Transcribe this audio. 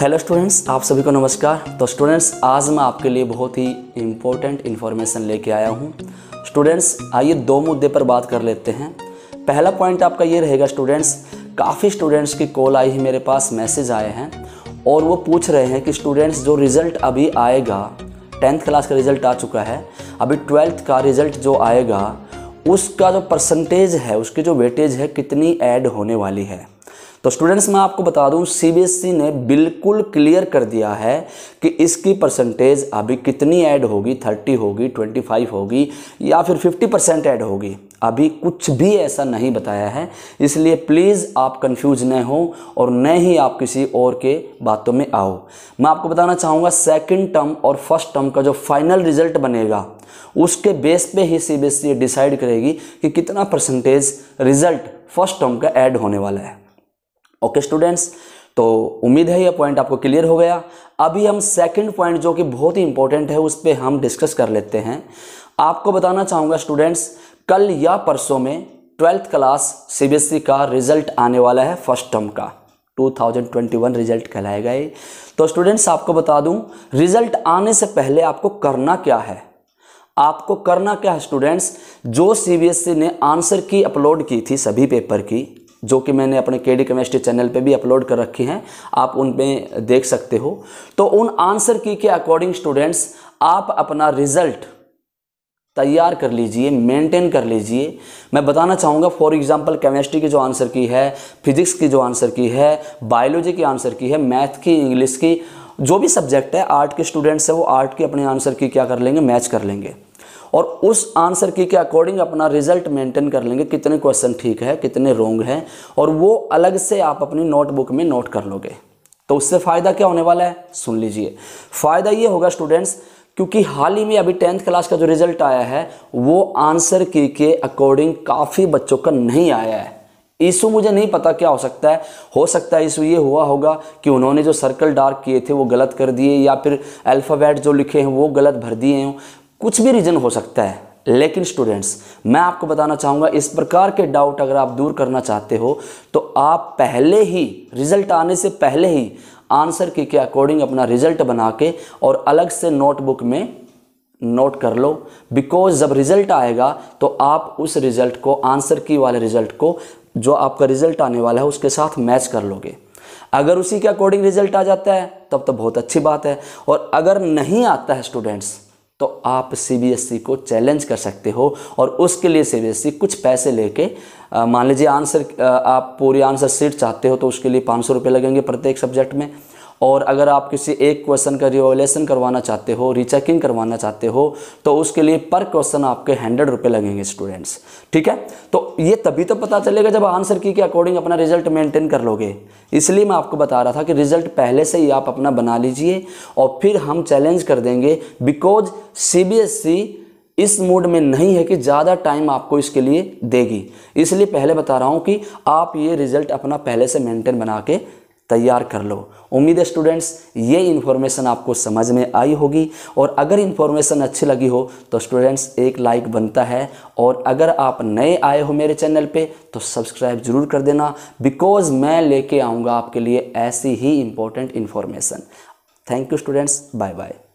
hello students आप सभी को नमस्कार तो स्टूडेंट्स आज मैं आपके लिए बहुत ही इम्पोर्टेंट इन्फॉर्मेशन लेके आया हूँ स्टूडेंट्स आइए दो मुद्दे पर बात कर लेते हैं पहला पॉइंट आपका ये रहेगा स्टूडेंट्स काफ़ी स्टूडेंट्स की कॉल आई है मेरे पास मैसेज आए हैं और वो पूछ रहे हैं कि स्टूडेंट्स जो रिज़ल्ट अभी आएगा टेंथ क्लास का रिज़ल्ट आ चुका है अभी ट्वेल्थ का रिज़ल्ट जो आएगा उसका जो परसेंटेज है उसकी जो वेटेज है कितनी ऐड होने वाली है तो स्टूडेंट्स मैं आपको बता दूं सीबीएसई e ने बिल्कुल क्लियर कर दिया है कि इसकी परसेंटेज अभी कितनी ऐड होगी थर्टी होगी ट्वेंटी फाइव होगी या फिर फिफ्टी परसेंट ऐड होगी अभी कुछ भी ऐसा नहीं बताया है इसलिए प्लीज़ आप कंफ्यूज न हो और न ही आप किसी और के बातों में आओ मैं आपको बताना चाहूँगा सेकेंड टर्म और फर्स्ट टर्म का जो फाइनल रिजल्ट बनेगा उसके बेस पे ही सीबीएसई डिसाइड e करेगी कि कितना परसेंटेज रिजल्ट फर्स्ट टर्म का ऐड होने वाला है ओके स्टूडेंट्स तो उम्मीद है यह पॉइंट आपको क्लियर हो गया अभी हम सेकंड पॉइंट जो कि बहुत ही इंपॉर्टेंट है उस पर हम डिस्कस कर लेते हैं आपको बताना चाहूँगा स्टूडेंट्स कल या परसों में ट्वेल्थ क्लास सी का रिजल्ट आने वाला है फर्स्ट टर्म का 2021 रिजल्ट कहलाएगा ये तो स्टूडेंट्स आपको बता दूं रिजल्ट आने से पहले आपको करना क्या है आपको करना क्या है स्टूडेंट्स जो सीबीएसई e ने आंसर की अपलोड की थी सभी पेपर की जो कि मैंने अपने के डी केमिस्ट्री चैनल पे भी अपलोड कर रखी हैं आप उनमें देख सकते हो तो उन आंसर की के अकॉर्डिंग स्टूडेंट्स आप अपना रिजल्ट तैयार कर लीजिए मेंटेन कर लीजिए मैं बताना चाहूँगा फॉर एग्जांपल केमिस्ट्री की जो आंसर की है फिजिक्स की जो आंसर की है बायोलॉजी की आंसर की है मैथ की इंग्लिश की जो भी सब्जेक्ट है आर्ट के स्टूडेंट्स हैं वो आर्ट के अपने आंसर की क्या कर लेंगे मैच कर लेंगे और उस आंसर की के अकॉर्डिंग अपना रिजल्ट मेंटेन कर लेंगे कितने क्वेश्चन ठीक है कितने रोंग हैं और वो अलग से आप अपनी नोटबुक में नोट कर लोगे तो उससे फ़ायदा क्या होने वाला है सुन लीजिए फ़ायदा ये होगा स्टूडेंट्स क्योंकि हाल ही में अभी टेंथ क्लास का जो रिजल्ट आया है वो आंसर की के अकॉर्डिंग काफ़ी बच्चों का नहीं आया है इशू मुझे नहीं पता क्या हो सकता है हो सकता है इशू ये हुआ होगा कि उन्होंने जो सर्कल डार्क किए थे वो गलत कर दिए या फिर अल्फ़ाबेट जो लिखे हैं वो गलत भर दिए हों कुछ भी रीज़न हो सकता है लेकिन स्टूडेंट्स मैं आपको बताना चाहूँगा इस प्रकार के डाउट अगर आप दूर करना चाहते हो तो आप पहले ही रिजल्ट आने से पहले ही आंसर की के अकॉर्डिंग अपना रिजल्ट बना के और अलग से नोटबुक में नोट कर लो बिकॉज जब रिजल्ट आएगा तो आप उस रिजल्ट को आंसर की वाले रिजल्ट को जो आपका रिजल्ट आने वाला है उसके साथ मैच कर लोगे अगर उसी के अकॉर्डिंग रिजल्ट आ जाता है तब तो बहुत अच्छी बात है और अगर नहीं आता है स्टूडेंट्स तो आप सी e को चैलेंज कर सकते हो और उसके लिए सी e कुछ पैसे लेके मान लीजिए आंसर आप पूरी आंसर सीट चाहते हो तो उसके लिए पाँच सौ रुपये लगेंगे प्रत्येक सब्जेक्ट में और अगर आप किसी एक क्वेश्चन का रिवोलेशन करवाना चाहते हो रीचेकिंग करवाना चाहते हो तो उसके लिए पर क्वेश्चन आपके हंड्रेड रुपये लगेंगे स्टूडेंट्स ठीक है तो ये तभी तो पता चलेगा जब आंसर की के अकॉर्डिंग अपना रिजल्ट मेंटेन कर लोगे इसलिए मैं आपको बता रहा था कि रिजल्ट पहले से ही आप अपना बना लीजिए और फिर हम चैलेंज कर देंगे बिकॉज सी e इस मूड में नहीं है कि ज़्यादा टाइम आपको इसके लिए देगी इसलिए पहले बता रहा हूँ कि आप ये रिजल्ट अपना पहले से मेंटेन बना के तैयार कर लो उम्मीद है स्टूडेंट्स ये इन्फॉर्मेशन आपको समझ में आई होगी और अगर इन्फॉर्मेशन अच्छी लगी हो तो स्टूडेंट्स एक लाइक बनता है और अगर आप नए आए हो मेरे चैनल पे तो सब्सक्राइब ज़रूर कर देना बिकॉज मैं लेके आऊँगा आपके लिए ऐसी ही important information thank you students bye bye